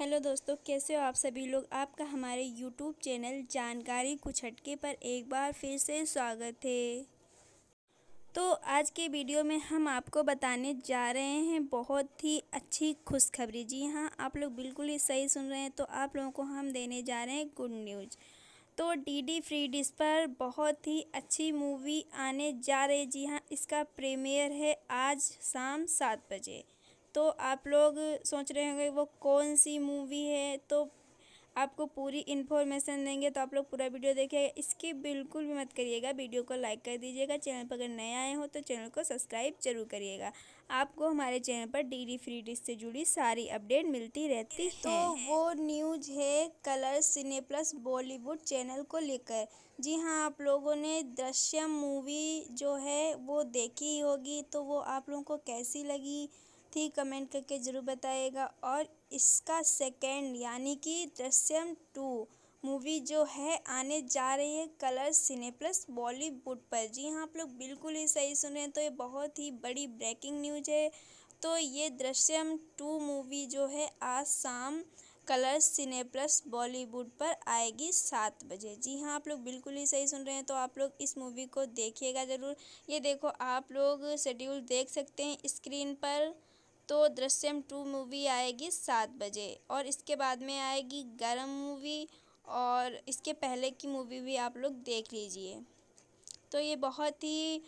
hello दोस्तों कैसे हो आप सभी लोग आपका हमारे यूट्यूब चैनल जानकारी कुछ हटके पर एक बार फिर से स्वागत है तो आज के वीडियो में हम आपको बताने जा रहे हैं बहुत ही अच्छी खुशखबरी जी हाँ आप लोग बिल्कुल ही सही सुन रहे हैं तो आप लोगों को हम देने जा रहे हैं गुड न्यूज़ तो डी डी फ्री डिस पर बहुत ही अच्छी मूवी आने जा रही जी हाँ इसका प्रीमियर है आज शाम सात बजे तो आप लोग सोच रहे होंगे वो कौन सी मूवी है तो आपको पूरी इन्फॉर्मेशन देंगे तो आप लोग पूरा वीडियो देखिएगा इसकी बिल्कुल भी मत करिएगा वीडियो को लाइक कर दीजिएगा चैनल पर अगर नए आए हो तो चैनल को सब्सक्राइब जरूर करिएगा आपको हमारे चैनल पर डी डी फ्री डिश से जुड़ी सारी अपडेट मिलती रहती है तो वो न्यूज है colour cine plus Bollywood channel को लेकर जी हाँ आप लोगों ने दृश्यम मूवी जो है वो देखी होगी तो वो आप लोगों को कैसी लगी थी कमेंट करके ज़रूर बताइएगा और इसका सेकेंड यानी कि दृश्यम टू मूवी जो है आने जा रही है कलर सिने प्लस बॉलीवुड पर जी हाँ आप लोग बिल्कुल ही सही सुन रहे हैं तो ये बहुत ही बड़ी ब्रेकिंग न्यूज है तो ये दृश्यम टू मूवी जो है आज शाम कलर्स सिने प्लस बॉलीवुड पर आएगी सात बजे जी हाँ आप लोग बिल्कुल ही सही सुन रहे हैं तो आप लोग इस मूवी को देखिएगा ज़रूर ये देखो आप लोग शेड्यूल देख सकते हैं स्क्रीन पर तो दृश्यम टू मूवी आएगी सात बजे और इसके बाद में आएगी गर्म मूवी और इसके पहले की मूवी भी आप लोग देख लीजिए तो ये बहुत ही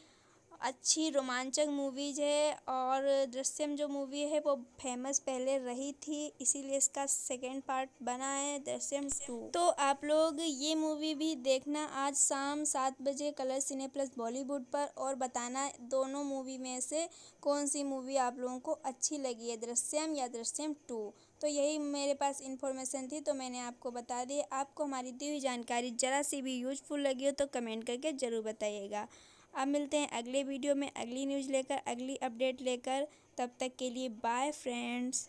अच्छी रोमांचक मूवीज़ है और दृश्यम जो मूवी है वो फेमस पहले रही थी इसीलिए इसका सेकेंड पार्ट बना है दृश्यम टू तो आप लोग ये मूवी भी देखना आज शाम सात बजे कलर सिने प्लस बॉलीवुड पर और बताना दोनों मूवी में से कौन सी मूवी आप लोगों को अच्छी लगी है दृश्यम या दृश्यम टू तो यही मेरे पास इन्फॉर्मेशन थी तो मैंने आपको बता दी आपको हमारी दी हुई जानकारी ज़रा सी भी यूजफुल लगी हो तो कमेंट करके ज़रूर बताइएगा अब मिलते हैं अगले वीडियो में अगली न्यूज़ लेकर अगली अपडेट लेकर तब तक के लिए बाय फ्रेंड्स